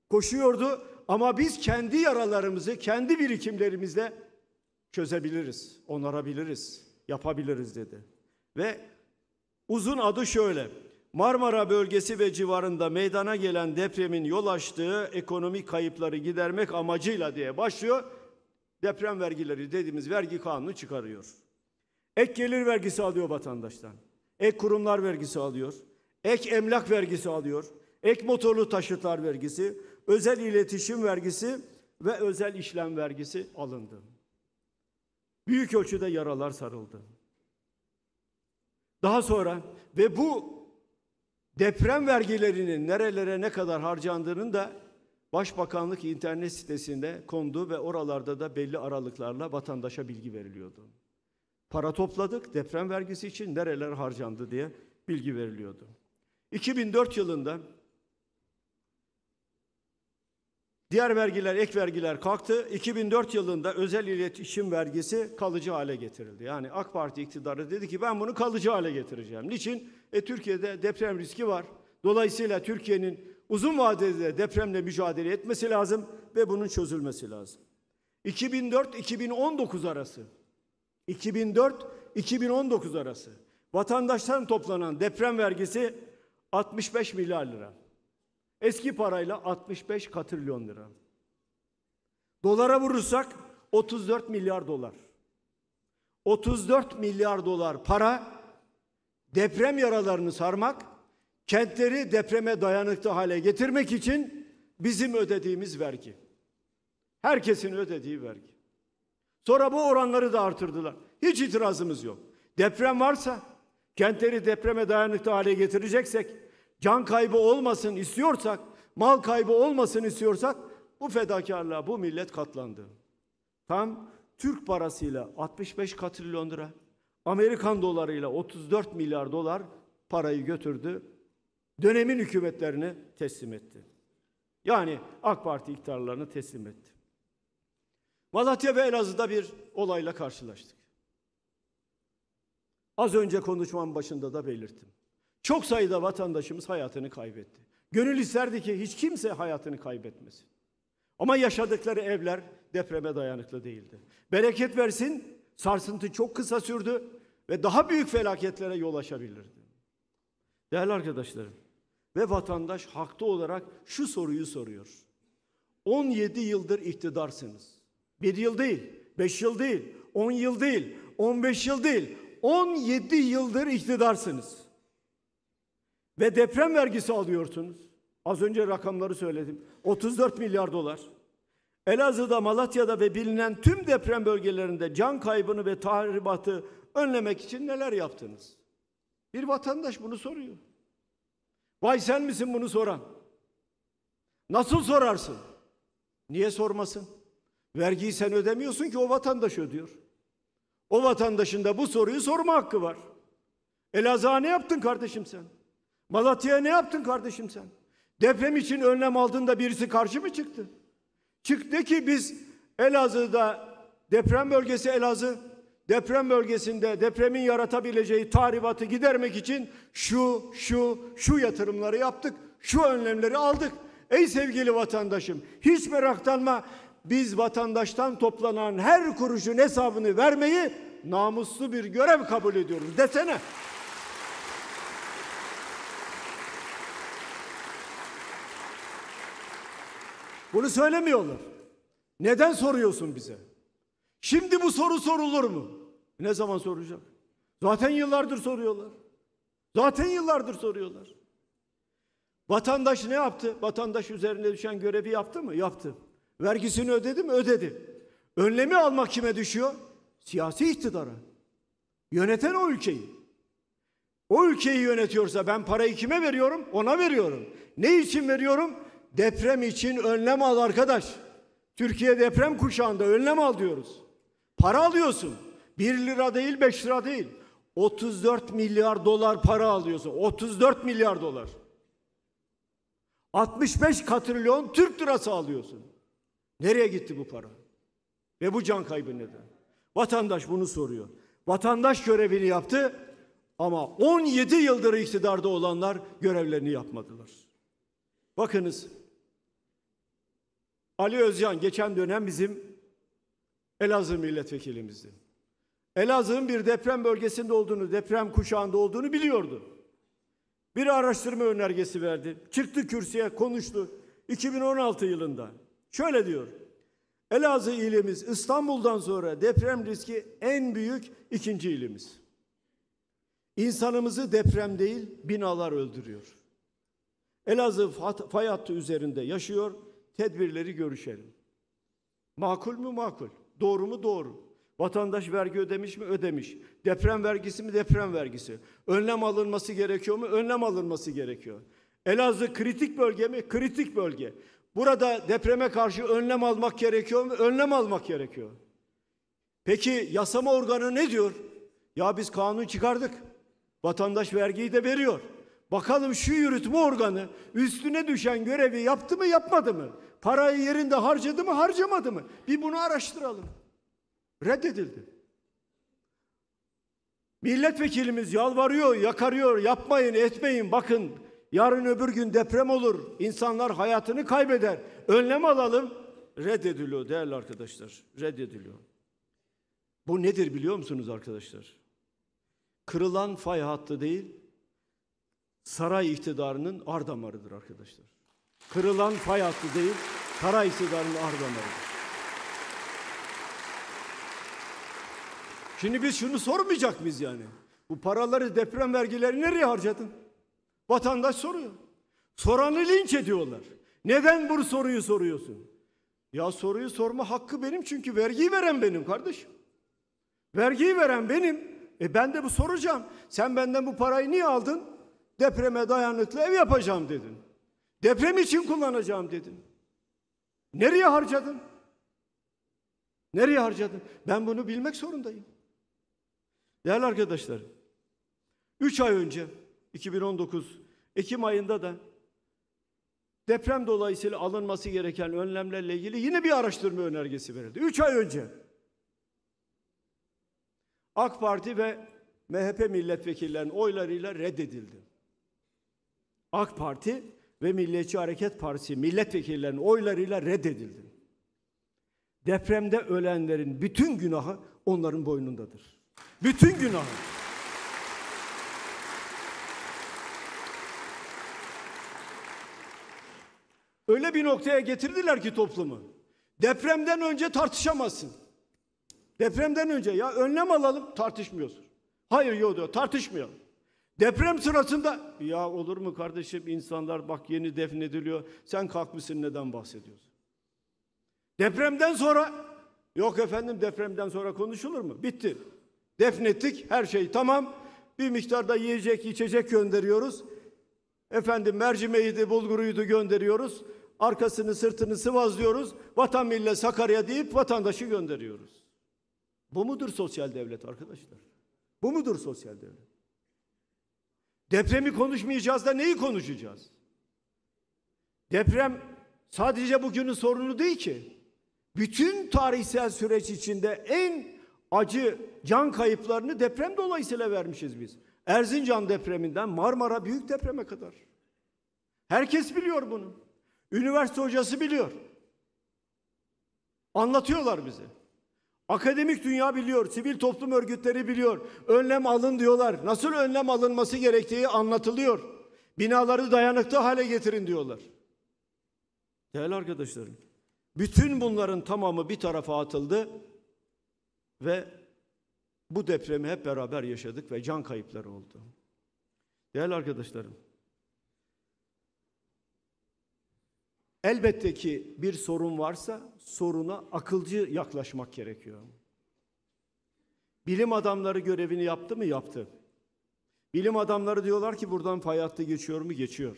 koşuyordu ama biz kendi yaralarımızı kendi birikimlerimizle çözebiliriz, onarabiliriz, yapabiliriz dedi. Ve uzun adı şöyle. Marmara bölgesi ve civarında meydana gelen depremin yol açtığı ekonomik kayıpları gidermek amacıyla diye başlıyor deprem vergileri dediğimiz vergi kanunu çıkarıyor. Ek gelir vergisi alıyor vatandaştan. Ek kurumlar vergisi alıyor. Ek emlak vergisi alıyor. Ek motorlu taşıtlar vergisi, özel iletişim vergisi ve özel işlem vergisi alındı. Büyük ölçüde yaralar sarıldı. Daha sonra ve bu deprem vergilerinin nerelere ne kadar harcandığının da Başbakanlık internet sitesinde kondu ve oralarda da belli aralıklarla vatandaşa bilgi veriliyordu. Para topladık deprem vergisi için nereler harcandı diye bilgi veriliyordu. 2004 yılında diğer vergiler, ek vergiler kalktı. 2004 yılında özel iletişim vergisi kalıcı hale getirildi. Yani AK Parti iktidarı dedi ki ben bunu kalıcı hale getireceğim. Niçin? E Türkiye'de deprem riski var. Dolayısıyla Türkiye'nin uzun vadede depremle mücadele etmesi lazım ve bunun çözülmesi lazım. 2004-2019 arası 2004-2019 arası vatandaştan toplanan deprem vergisi 65 milyar lira. Eski parayla 65 katrilyon lira. Dolara vurursak 34 milyar dolar. 34 milyar dolar para deprem yaralarını sarmak kentleri depreme dayanıklı hale getirmek için bizim ödediğimiz vergi. Herkesin ödediği vergi. Sonra bu oranları da artırdılar. Hiç itirazımız yok. Deprem varsa kentleri depreme dayanıklı hale getireceksek, can kaybı olmasın istiyorsak, mal kaybı olmasın istiyorsak bu fedakarlığa bu millet katlandı. Tam Türk parasıyla 65 katrilyon lira, Amerikan dolarıyla 34 milyar dolar parayı götürdü dönemin hükümetlerini teslim etti. Yani AK Parti iktidarlarını teslim etti. Malatya ve Elazığ'da bir olayla karşılaştık. Az önce konuşmam başında da belirttim. Çok sayıda vatandaşımız hayatını kaybetti. Gönül isterdi ki hiç kimse hayatını kaybetmesin. Ama yaşadıkları evler depreme dayanıklı değildi. Bereket versin, sarsıntı çok kısa sürdü ve daha büyük felaketlere yol açabilirdi. Değerli arkadaşlarım, ve vatandaş haklı olarak şu soruyu soruyor. 17 yıldır iktidarsınız. Bir yıl değil, beş yıl değil, on yıl değil, on beş yıl değil. 17 yıldır iktidarsınız. Ve deprem vergisi alıyorsunuz. Az önce rakamları söyledim. 34 milyar dolar. Elazığ'da, Malatya'da ve bilinen tüm deprem bölgelerinde can kaybını ve tahribatı önlemek için neler yaptınız? Bir vatandaş bunu soruyor. Vay sen misin bunu soran? Nasıl sorarsın? Niye sormasın? Vergiyi sen ödemiyorsun ki o vatandaş ödüyor. O vatandaşın da bu soruyu sorma hakkı var. Elazığ'a ne yaptın kardeşim sen? Malatya'ya ne yaptın kardeşim sen? Deprem için önlem aldığında birisi karşı mı çıktı? Çıktı ki biz Elazığ'da deprem bölgesi Elazığ deprem bölgesinde depremin yaratabileceği tahribatı gidermek için şu, şu, şu yatırımları yaptık, şu önlemleri aldık. Ey sevgili vatandaşım hiç meraklanma biz vatandaştan toplanan her kuruşun hesabını vermeyi namuslu bir görev kabul ediyoruz desene. Bunu söylemiyorlar. Neden soruyorsun bize? Şimdi bu soru sorulur mu? Ne zaman soracak? Zaten yıllardır soruyorlar. Zaten yıllardır soruyorlar. Vatandaş ne yaptı? Vatandaş üzerine düşen görevi yaptı mı? Yaptı. Vergisini ödedi mi? Ödedi. Önlemi almak kime düşüyor? Siyasi iktidara. Yöneten o ülkeyi. O ülkeyi yönetiyorsa ben parayı kime veriyorum? Ona veriyorum. Ne için veriyorum? Deprem için önlem al arkadaş. Türkiye deprem kuşağında önlem al diyoruz. Para alıyorsun. 1 lira değil 5 lira değil. 34 milyar dolar para alıyorsun. 34 milyar dolar. 65 katrilyon Türk lirası alıyorsun. Nereye gitti bu para? Ve bu can kaybı neden? Vatandaş bunu soruyor. Vatandaş görevini yaptı ama 17 yıldır iktidarda olanlar görevlerini yapmadılar. Bakınız Ali Özcan geçen dönem bizim Elazığ milletvekilimizdi. Elazığ'ın bir deprem bölgesinde olduğunu, deprem kuşağında olduğunu biliyordu. Bir araştırma önergesi verdi. Çıktı kürsüye konuştu 2016 yılında. Şöyle diyor. Elazığ ilimiz İstanbul'dan sonra deprem riski en büyük ikinci ilimiz. İnsanımızı deprem değil binalar öldürüyor. Elazığ fay hattı üzerinde yaşıyor. Tedbirleri görüşelim. Makul mu makul? Doğru mu doğru? Vatandaş vergi ödemiş mi? Ödemiş. Deprem vergisi mi? Deprem vergisi. Önlem alınması gerekiyor mu? Önlem alınması gerekiyor. Elazığ kritik bölge mi? Kritik bölge. Burada depreme karşı önlem almak gerekiyor mu? Önlem almak gerekiyor. Peki yasama organı ne diyor? Ya biz kanun çıkardık. Vatandaş vergiyi de veriyor. Bakalım şu yürütme organı üstüne düşen görevi yaptı mı yapmadı mı? Parayı yerinde harcadı mı harcamadı mı? Bir bunu araştıralım. Reddedildi. Milletvekilimiz yalvarıyor, yakarıyor, yapmayın, etmeyin, bakın yarın öbür gün deprem olur, insanlar hayatını kaybeder, önlem alalım. Reddediliyor değerli arkadaşlar, reddediliyor. Bu nedir biliyor musunuz arkadaşlar? Kırılan fay hattı değil, saray iktidarının ardamarıdır arkadaşlar. Kırılan fay hattı değil, saray iktidarının ardamarıdır. Şimdi biz şunu sormayacak mıyız yani? Bu paraları deprem vergileri nereye harcadın? Vatandaş soruyor. Soranı linç ediyorlar. Neden bu soruyu soruyorsun? Ya soruyu sorma hakkı benim çünkü vergiyi veren benim kardeşim. Vergiyi veren benim. E ben de bu soracağım. Sen benden bu parayı niye aldın? Depreme dayanıklı ev yapacağım dedin. Deprem için kullanacağım dedin. Nereye harcadın? Nereye harcadın? Ben bunu bilmek zorundayım. Değerli arkadaşlar, 3 ay önce 2019 Ekim ayında da deprem dolayısıyla alınması gereken önlemlerle ilgili yine bir araştırma önergesi verildi. 3 ay önce AK Parti ve MHP milletvekillerinin oylarıyla reddedildi. AK Parti ve Milliyetçi Hareket Partisi milletvekillerinin oylarıyla reddedildi. Depremde ölenlerin bütün günahı onların boynundadır. Bütün günahı. Öyle bir noktaya getirdiler ki toplumu. Depremden önce tartışamazsın. Depremden önce ya önlem alalım tartışmıyorsun. Hayır yok diyor tartışmayalım. Deprem sırasında ya olur mu kardeşim insanlar bak yeni defnediliyor. Sen kalkmışsın neden bahsediyorsun? Depremden sonra yok efendim depremden sonra konuşulur mu? Bitti. Defnettik, her şey tamam. Bir miktarda yiyecek, içecek gönderiyoruz. Efendim mercimeğiydi, bulguruydu gönderiyoruz. Arkasını, sırtını sıvazlıyoruz. Vatan millet Sakarya deyip vatandaşı gönderiyoruz. Bu mudur sosyal devlet arkadaşlar? Bu mudur sosyal devlet? Depremi konuşmayacağız da neyi konuşacağız? Deprem sadece bugünün sorunu değil ki. Bütün tarihsel süreç içinde en acı can kayıplarını deprem dolayısıyla vermişiz biz. Erzincan depreminden Marmara büyük depreme kadar. Herkes biliyor bunu. Üniversite hocası biliyor. Anlatıyorlar bize. Akademik dünya biliyor, sivil toplum örgütleri biliyor. Önlem alın diyorlar. Nasıl önlem alınması gerektiği anlatılıyor. Binaları dayanıklı hale getirin diyorlar. Değerli arkadaşlarım, bütün bunların tamamı bir tarafa atıldı. Ve bu depremi hep beraber yaşadık ve can kayıpları oldu. Değerli arkadaşlarım, elbette ki bir sorun varsa soruna akılcı yaklaşmak gerekiyor. Bilim adamları görevini yaptı mı? Yaptı. Bilim adamları diyorlar ki buradan fay hattı geçiyor mu? Geçiyor.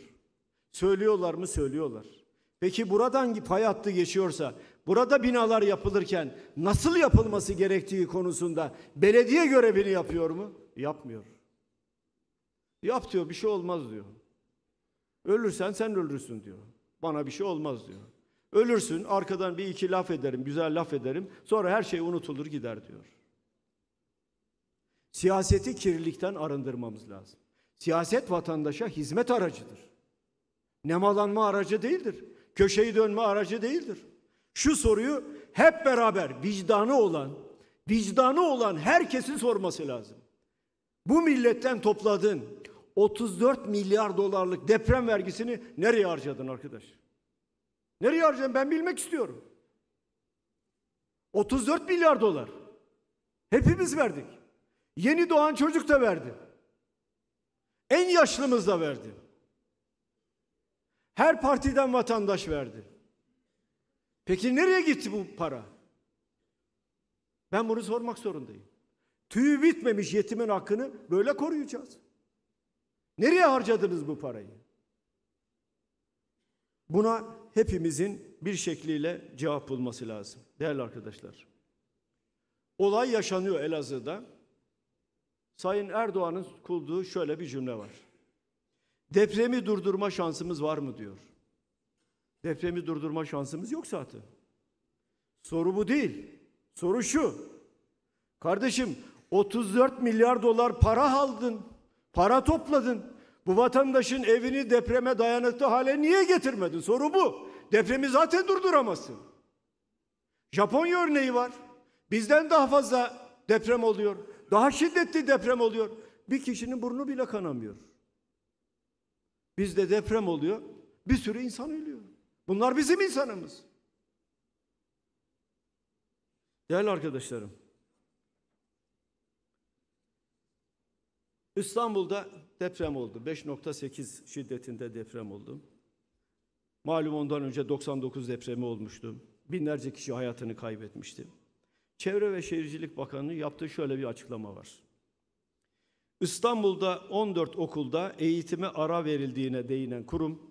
Söylüyorlar mı? Söylüyorlar. Peki buradan pay hattı geçiyorsa, burada binalar yapılırken nasıl yapılması gerektiği konusunda belediye görevini yapıyor mu? Yapmıyor. Yap diyor bir şey olmaz diyor. Ölürsen sen ölürsün diyor. Bana bir şey olmaz diyor. Ölürsün arkadan bir iki laf ederim, güzel laf ederim. Sonra her şey unutulur gider diyor. Siyaseti kirlilikten arındırmamız lazım. Siyaset vatandaşa hizmet aracıdır. Nemalanma aracı değildir köşeyi dönme aracı değildir. Şu soruyu hep beraber vicdanı olan, vicdanı olan herkesin sorması lazım. Bu milletten topladığın 34 milyar dolarlık deprem vergisini nereye harcadın arkadaş? Nereye harcadın ben bilmek istiyorum. 34 milyar dolar. Hepimiz verdik. Yeni doğan çocuk da verdi. En yaşlımız da verdi. Her partiden vatandaş verdi. Peki nereye gitti bu para? Ben bunu sormak zorundayım. Tüyü bitmemiş yetimin hakkını böyle koruyacağız. Nereye harcadınız bu parayı? Buna hepimizin bir şekliyle cevap bulması lazım. Değerli arkadaşlar. Olay yaşanıyor Elazığ'da. Sayın Erdoğan'ın kurduğu şöyle bir cümle var. Depremi durdurma şansımız var mı diyor. Depremi durdurma şansımız yok zaten. Soru bu değil. Soru şu. Kardeşim 34 milyar dolar para aldın. Para topladın. Bu vatandaşın evini depreme dayanıklı hale niye getirmedin? Soru bu. Depremi zaten durduramazsın. Japonya örneği var. Bizden daha fazla deprem oluyor. Daha şiddetli deprem oluyor. Bir kişinin burnu bile kanamıyor. Bizde deprem oluyor. Bir sürü insan ölüyor. Bunlar bizim insanımız. Değerli arkadaşlarım. İstanbul'da deprem oldu. 5.8 şiddetinde deprem oldu. Malum ondan önce 99 depremi olmuştu. Binlerce kişi hayatını kaybetmişti. Çevre ve Şehircilik Bakanlığı yaptığı şöyle bir açıklama var. İstanbul'da 14 okulda eğitime ara verildiğine değinen kurum,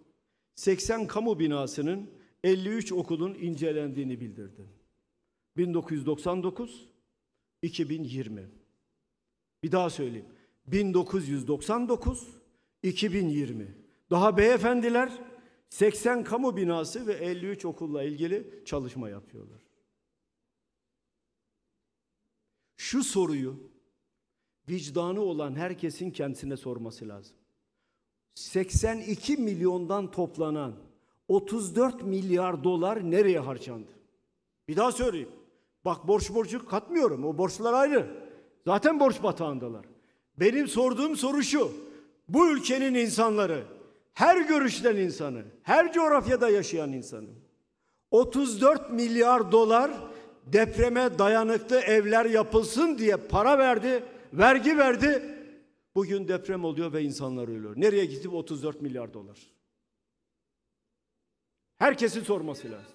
80 kamu binasının 53 okulun incelendiğini bildirdi. 1999 2020. Bir daha söyleyeyim. 1999 2020. Daha beyefendiler 80 kamu binası ve 53 okulla ilgili çalışma yapıyorlar. Şu soruyu vicdanı olan herkesin kendisine sorması lazım. 82 milyondan toplanan 34 milyar dolar nereye harcandı? Bir daha söyleyeyim. Bak borç borcu katmıyorum. O borçlar ayrı. Zaten borç batağındalar. Benim sorduğum soru şu. Bu ülkenin insanları, her görüşten insanı, her coğrafyada yaşayan insanı 34 milyar dolar depreme dayanıklı evler yapılsın diye para verdi vergi verdi. Bugün deprem oluyor ve insanlar ölüyor. Nereye gitti 34 milyar dolar? Herkesin sorması lazım.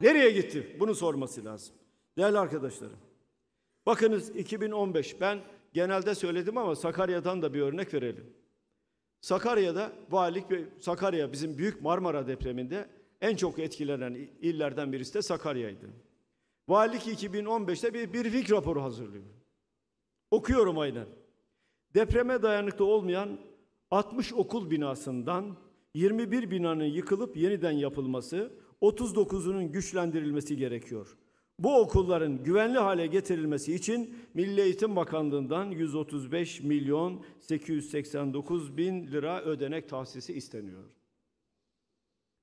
Nereye gitti? Bunu sorması lazım. Değerli arkadaşlarım. Bakınız 2015 ben genelde söyledim ama Sakarya'dan da bir örnek verelim. Sakarya'da valilik ve Sakarya bizim Büyük Marmara depreminde en çok etkilenen illerden birisi de Sakarya'ydı. Valilik 2015'te bir, bir VİK raporu hazırlıyor. Okuyorum aynen. Depreme dayanıklı olmayan 60 okul binasından 21 binanın yıkılıp yeniden yapılması, 39'unun güçlendirilmesi gerekiyor. Bu okulların güvenli hale getirilmesi için Milli Eğitim Bakanlığı'ndan 135 milyon 889 bin lira ödenek tahsisi isteniyor.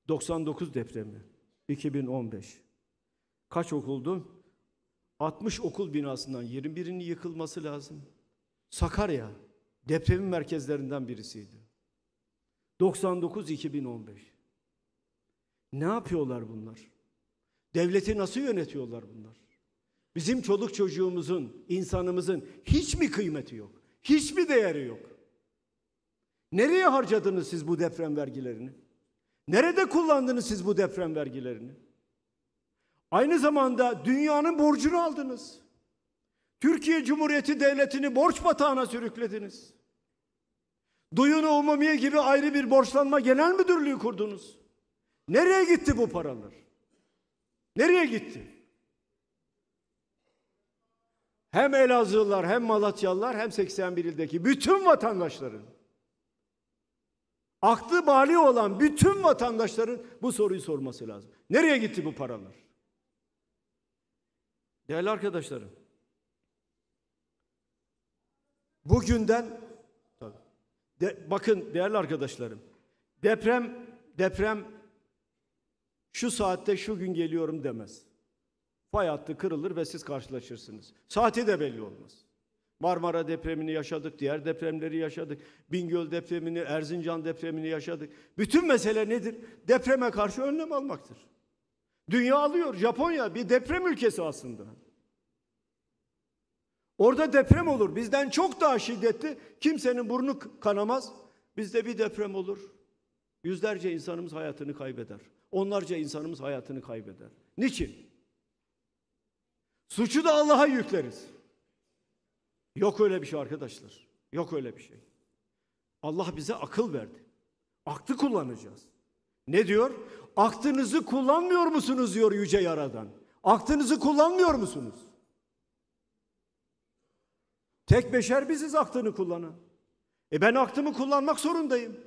99 depremi 2015. Kaç okuldu? 60 okul binasından 21'inin yıkılması lazım. Sakarya depremin merkezlerinden birisiydi. 99-2015. Ne yapıyorlar bunlar? Devleti nasıl yönetiyorlar bunlar? Bizim çoluk çocuğumuzun, insanımızın hiç mi kıymeti yok? Hiç mi değeri yok? Nereye harcadınız siz bu deprem vergilerini? Nerede kullandınız siz bu deprem vergilerini? Aynı zamanda dünyanın borcunu aldınız. Türkiye Cumhuriyeti Devleti'ni borç batağına sürüklediniz. Duyunu Umumiye gibi ayrı bir borçlanma genel müdürlüğü kurdunuz. Nereye gitti bu paralar? Nereye gitti? Hem Elazığlılar hem Malatyalılar hem 81 ildeki bütün vatandaşların aklı bali olan bütün vatandaşların bu soruyu sorması lazım. Nereye gitti bu paralar? Değerli arkadaşlarım, bugünden de, bakın değerli arkadaşlarım, deprem deprem şu saatte şu gün geliyorum demez. Fay hattı kırılır ve siz karşılaşırsınız. Saati de belli olmaz. Marmara depremini yaşadık, diğer depremleri yaşadık. Bingöl depremini, Erzincan depremini yaşadık. Bütün mesele nedir? Depreme karşı önlem almaktır. Dünya alıyor. Japonya bir deprem ülkesi aslında. Orada deprem olur. Bizden çok daha şiddetli. Kimsenin burnu kanamaz. Bizde bir deprem olur. Yüzlerce insanımız hayatını kaybeder. Onlarca insanımız hayatını kaybeder. Niçin? Suçu da Allah'a yükleriz. Yok öyle bir şey arkadaşlar. Yok öyle bir şey. Allah bize akıl verdi. Aklı kullanacağız. Ne diyor? Aklınızı kullanmıyor musunuz diyor Yüce Yaradan. Aklınızı kullanmıyor musunuz? Tek beşer biziz aklını kullanan. E ben aklımı kullanmak zorundayım.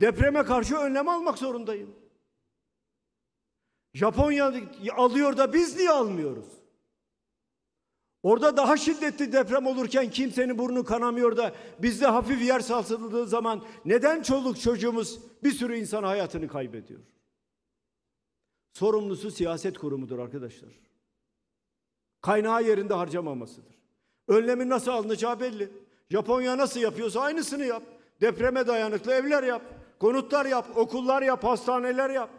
Depreme karşı önlem almak zorundayım. Japonya alıyor da biz niye almıyoruz? Orada daha şiddetli deprem olurken kimsenin burnu kanamıyor da bizde hafif yer sarsıldığı zaman neden çoluk çocuğumuz bir sürü insan hayatını kaybediyor? Sorumlusu siyaset kurumudur arkadaşlar. Kaynağı yerinde harcamamasıdır. Önlemin nasıl alınacağı belli. Japonya nasıl yapıyorsa aynısını yap. Depreme dayanıklı evler yap. Konutlar yap, okullar yap, hastaneler yap.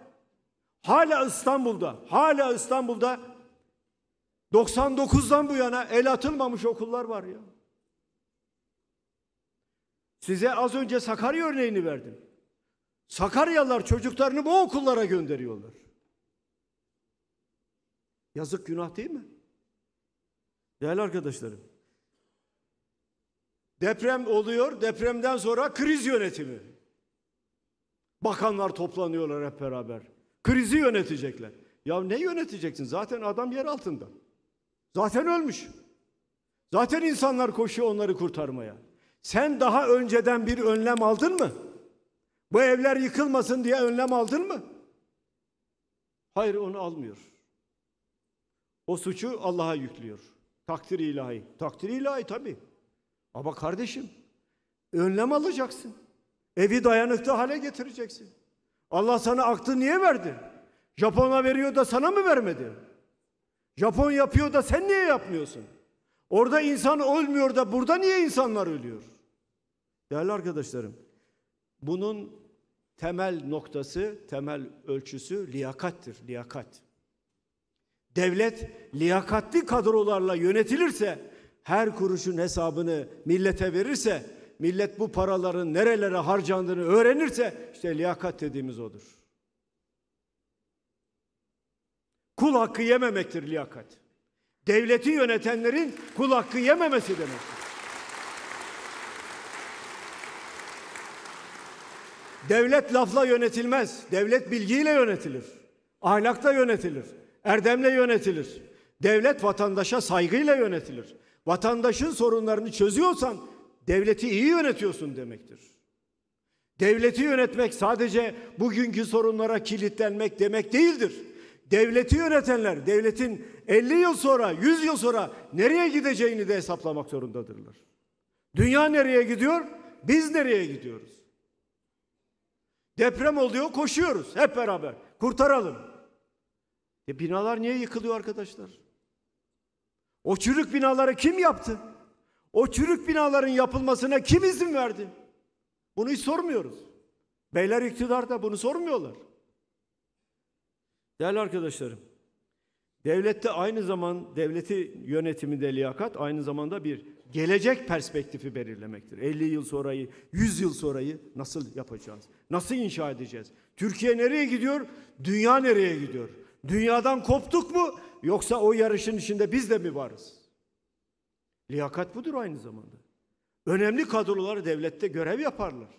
Hala İstanbul'da, hala İstanbul'da 99'dan bu yana el atılmamış okullar var ya. Size az önce Sakarya örneğini verdim. Sakaryalılar çocuklarını bu okullara gönderiyorlar. Yazık günah değil mi? Değerli arkadaşlarım, Deprem oluyor. Depremden sonra kriz yönetimi. Bakanlar toplanıyorlar hep beraber. Krizi yönetecekler. Ya ne yöneteceksin? Zaten adam yer altında. Zaten ölmüş. Zaten insanlar koşuyor onları kurtarmaya. Sen daha önceden bir önlem aldın mı? Bu evler yıkılmasın diye önlem aldın mı? Hayır onu almıyor. O suçu Allah'a yüklüyor. Takdir ilahi. Takdir ilahi tabii. Ama kardeşim önlem alacaksın. Evi dayanıklı hale getireceksin. Allah sana aklı niye verdi? Japon'a veriyor da sana mı vermedi? Japon yapıyor da sen niye yapmıyorsun? Orada insan ölmüyor da burada niye insanlar ölüyor? Değerli arkadaşlarım, bunun temel noktası, temel ölçüsü liyakattır, liyakat. Devlet liyakatli kadrolarla yönetilirse her kuruşun hesabını millete verirse, millet bu paraların nerelere harcandığını öğrenirse işte liyakat dediğimiz odur. Kul hakkı yememektir liyakat. Devleti yönetenlerin kul hakkı yememesi demektir. Devlet lafla yönetilmez. Devlet bilgiyle yönetilir. Ahlakla yönetilir. Erdemle yönetilir. Devlet vatandaşa saygıyla yönetilir vatandaşın sorunlarını çözüyorsan devleti iyi yönetiyorsun demektir. Devleti yönetmek sadece bugünkü sorunlara kilitlenmek demek değildir. Devleti yönetenler devletin 50 yıl sonra, 100 yıl sonra nereye gideceğini de hesaplamak zorundadırlar. Dünya nereye gidiyor? Biz nereye gidiyoruz? Deprem oluyor, koşuyoruz hep beraber. Kurtaralım. E binalar niye yıkılıyor arkadaşlar? O çürük binaları kim yaptı? O çürük binaların yapılmasına kim izin verdi? Bunu hiç sormuyoruz. Beyler iktidarda bunu sormuyorlar. Değerli arkadaşlarım, devlette aynı zaman devleti yönetiminde liyakat aynı zamanda bir gelecek perspektifi belirlemektir. 50 yıl sonrayı, 100 yıl sonrayı nasıl yapacağız? Nasıl inşa edeceğiz? Türkiye nereye gidiyor? Dünya nereye gidiyor? Dünyadan koptuk mu? Yoksa o yarışın içinde biz de mi varız? Liyakat budur aynı zamanda. Önemli kadroları devlette görev yaparlar.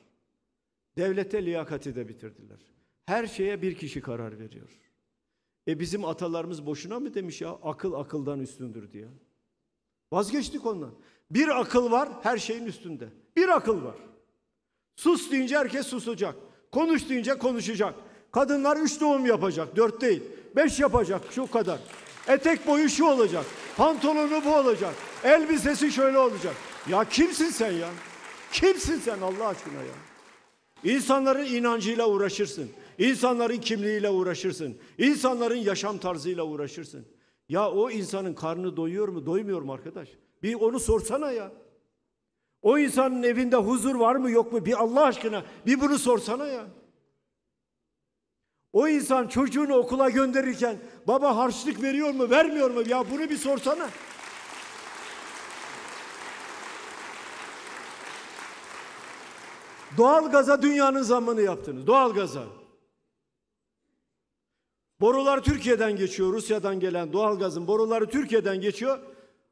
Devlete liyakati de bitirdiler. Her şeye bir kişi karar veriyor. E bizim atalarımız boşuna mı demiş ya akıl akıldan üstündür diye. Vazgeçtik ondan. Bir akıl var her şeyin üstünde. Bir akıl var. Sus deyince herkes susacak. Konuş deyince konuşacak. Kadınlar üç doğum yapacak, dört değil. Beş yapacak, şu kadar. Etek boyu şu olacak. Pantolonu bu olacak. Elbisesi şöyle olacak. Ya kimsin sen ya? Kimsin sen Allah aşkına ya? İnsanların inancıyla uğraşırsın. İnsanların kimliğiyle uğraşırsın. İnsanların yaşam tarzıyla uğraşırsın. Ya o insanın karnı doyuyor mu? Doymuyor mu arkadaş? Bir onu sorsana ya. O insanın evinde huzur var mı yok mu? Bir Allah aşkına bir bunu sorsana ya. O insan çocuğunu okula gönderirken baba harçlık veriyor mu vermiyor mu ya bunu bir sorsana. Doğalgaz'a dünyanın zammını yaptınız. Doğal Borular Türkiye'den geçiyor. Rusya'dan gelen doğalgazın boruları Türkiye'den geçiyor.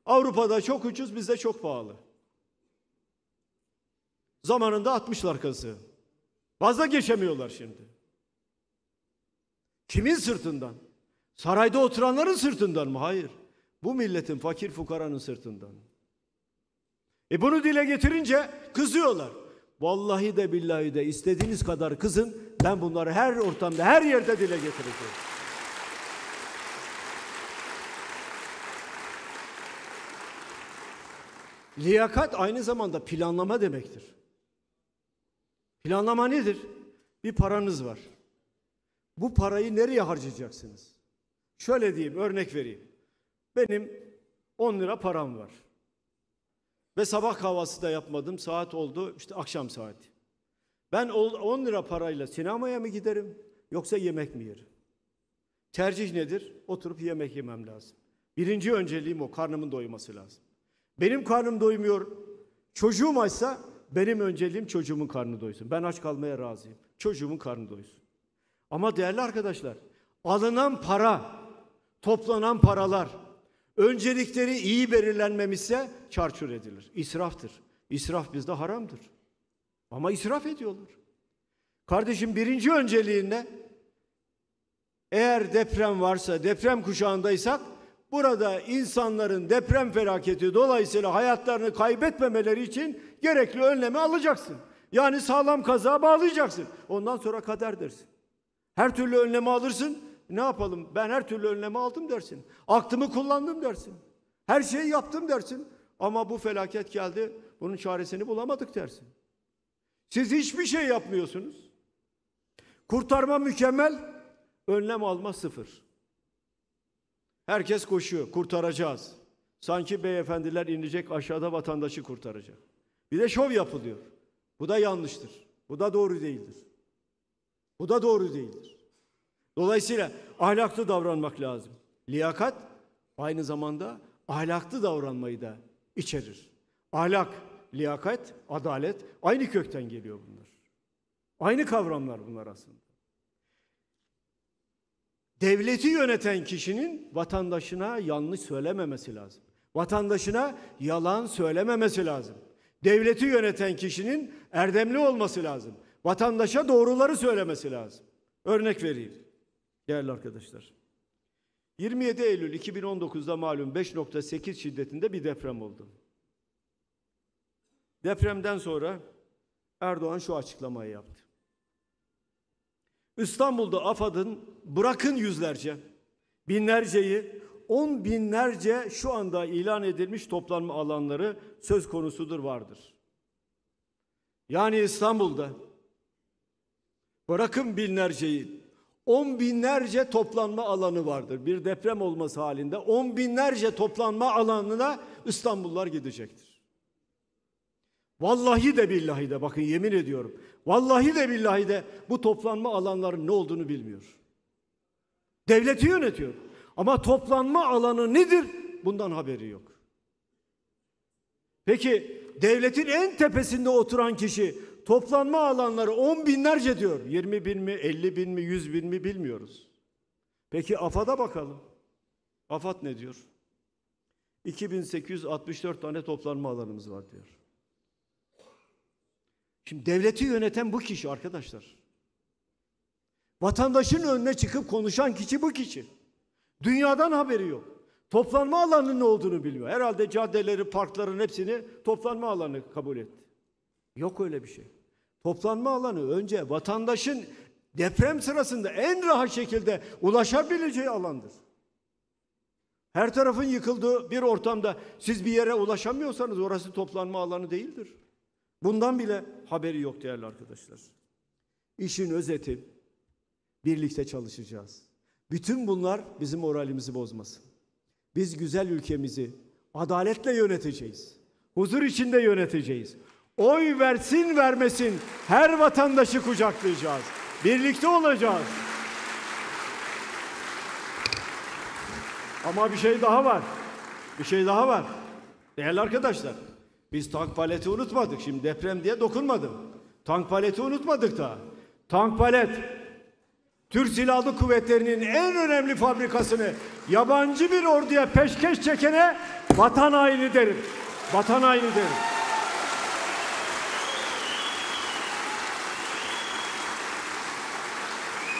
Avrupa'da çok ucuz, bizde çok pahalı. Zamanında atmışlar kazı. Fazla geçemiyorlar şimdi. Kimin sırtından? Sarayda oturanların sırtından mı? Hayır. Bu milletin fakir fukaranın sırtından. E bunu dile getirince kızıyorlar. Vallahi de billahi de istediğiniz kadar kızın ben bunları her ortamda her yerde dile getireceğim. Liyakat aynı zamanda planlama demektir. Planlama nedir? Bir paranız var. Bu parayı nereye harcayacaksınız? Şöyle diyeyim, örnek vereyim. Benim 10 lira param var. Ve sabah kahvaltısı da yapmadım. Saat oldu, işte akşam saati. Ben 10 lira parayla sinemaya mı giderim yoksa yemek mi yerim? Tercih nedir? Oturup yemek yemem lazım. Birinci önceliğim o, karnımın doyması lazım. Benim karnım doymuyor, çocuğum açsa benim önceliğim çocuğumun karnı doysun. Ben aç kalmaya razıyım. Çocuğumun karnı doysun. Ama değerli arkadaşlar, alınan para, toplanan paralar, öncelikleri iyi belirlenmemişse çarçur edilir. İsraftır. İsraf bizde haramdır. Ama israf ediyorlar. Kardeşim birinci önceliğinde eğer deprem varsa, deprem kuşağındaysak burada insanların deprem felaketi dolayısıyla hayatlarını kaybetmemeleri için gerekli önlemi alacaksın. Yani sağlam kaza bağlayacaksın. Ondan sonra kader dersin. Her türlü önlemi alırsın. E, ne yapalım? Ben her türlü önlemi aldım dersin. Aklımı kullandım dersin. Her şeyi yaptım dersin. Ama bu felaket geldi. Bunun çaresini bulamadık dersin. Siz hiçbir şey yapmıyorsunuz. Kurtarma mükemmel, önlem alma sıfır. Herkes koşuyor, kurtaracağız. Sanki beyefendiler inecek aşağıda vatandaşı kurtaracak. Bir de şov yapılıyor. Bu da yanlıştır. Bu da doğru değildir. Bu da doğru değildir. Dolayısıyla ahlaklı davranmak lazım. Liyakat aynı zamanda ahlaklı davranmayı da içerir. Ahlak, liyakat, adalet aynı kökten geliyor bunlar. Aynı kavramlar bunlar aslında. Devleti yöneten kişinin vatandaşına yanlış söylememesi lazım. Vatandaşına yalan söylememesi lazım. Devleti yöneten kişinin erdemli olması lazım. Vatandaşa doğruları söylemesi lazım. Örnek vereyim değerli arkadaşlar. 27 Eylül 2019'da malum 5.8 şiddetinde bir deprem oldu. Depremden sonra Erdoğan şu açıklamayı yaptı. İstanbul'da AFAD'ın bırakın yüzlerce, binlerceyi, on binlerce şu anda ilan edilmiş toplanma alanları söz konusudur vardır. Yani İstanbul'da Bırakın binlerceyi. On binlerce toplanma alanı vardır. Bir deprem olması halinde on binlerce toplanma alanına İstanbullar gidecektir. Vallahi de billahi de bakın yemin ediyorum. Vallahi de billahi de bu toplanma alanların ne olduğunu bilmiyor. Devleti yönetiyor. Ama toplanma alanı nedir? Bundan haberi yok. Peki devletin en tepesinde oturan kişi Toplanma alanları on binlerce diyor. 20 bin mi, 50 bin mi, 100 bin mi bilmiyoruz. Peki AFAD'a bakalım. AFAD ne diyor? 2864 tane toplanma alanımız var diyor. Şimdi devleti yöneten bu kişi arkadaşlar. Vatandaşın önüne çıkıp konuşan kişi bu kişi. Dünyadan haberi yok. Toplanma alanının ne olduğunu bilmiyor. Herhalde caddeleri, parkların hepsini toplanma alanı kabul etti. Yok öyle bir şey. Toplanma alanı önce vatandaşın deprem sırasında en rahat şekilde ulaşabileceği alandır. Her tarafın yıkıldığı bir ortamda siz bir yere ulaşamıyorsanız orası toplanma alanı değildir. Bundan bile haberi yok değerli arkadaşlar. İşin özeti birlikte çalışacağız. Bütün bunlar bizim moralimizi bozmasın. Biz güzel ülkemizi adaletle yöneteceğiz. Huzur içinde yöneteceğiz. Oy versin vermesin her vatandaşı kucaklayacağız. Birlikte olacağız. Ama bir şey daha var. Bir şey daha var. Değerli arkadaşlar, biz tank paleti unutmadık. Şimdi deprem diye dokunmadım. Tank paleti unutmadık da. Tank palet Türk Silahlı Kuvvetleri'nin en önemli fabrikasını yabancı bir orduya peşkeş çekene vatan haini derim. Vatan haini derim.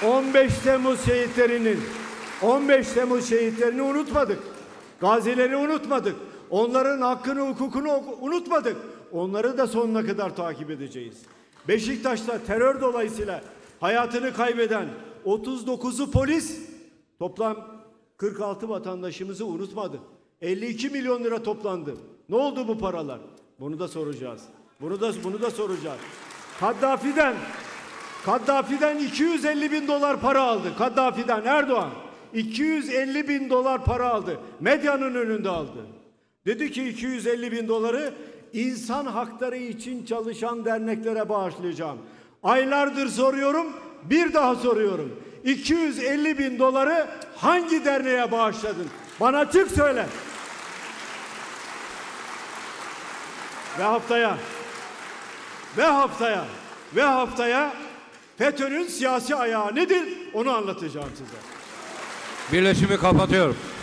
15 Temmuz şehitlerinin 15 Temmuz şehitlerini unutmadık. Gazileri unutmadık. Onların hakkını, hukukunu unutmadık. Onları da sonuna kadar takip edeceğiz. Beşiktaş'ta terör dolayısıyla hayatını kaybeden 39'u polis toplam 46 vatandaşımızı unutmadı. 52 milyon lira toplandı. Ne oldu bu paralar? Bunu da soracağız. Bunu da bunu da soracağız. Kaddafi'den Kaddafi'den 250 bin dolar para aldı. Kaddafi'den Erdoğan 250 bin dolar para aldı. Medyanın önünde aldı. Dedi ki 250 bin doları insan hakları için çalışan derneklere bağışlayacağım. Aylardır soruyorum, bir daha soruyorum. 250 bin doları hangi derneğe bağışladın? Bana açık söyle. Ve haftaya ve haftaya ve haftaya FETÖ'nün siyasi ayağı nedir onu anlatacağım size. Birleşimi kapatıyorum.